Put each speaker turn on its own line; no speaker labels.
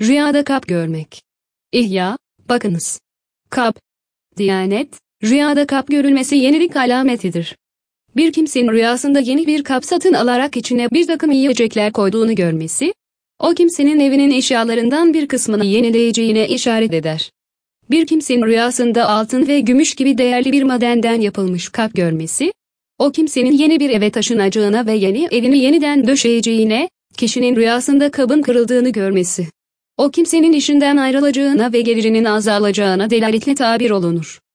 Rüyada kap görmek. İhya, bakınız. Kap. Diyanet, rüyada kap görülmesi yenilik alametidir. Bir kimsenin rüyasında yeni bir kap satın alarak içine bir takım yiyecekler koyduğunu görmesi, o kimsenin evinin eşyalarından bir kısmını yenileyeceğine işaret eder. Bir kimsenin rüyasında altın ve gümüş gibi değerli bir madenden yapılmış kap görmesi, o kimsenin yeni bir eve taşınacağına ve yeni evini yeniden döşeyeceğine, kişinin rüyasında kabın kırıldığını görmesi. O kimsenin işinden ayrılacağına ve gelirinin azalacağına delaletle tabir olunur.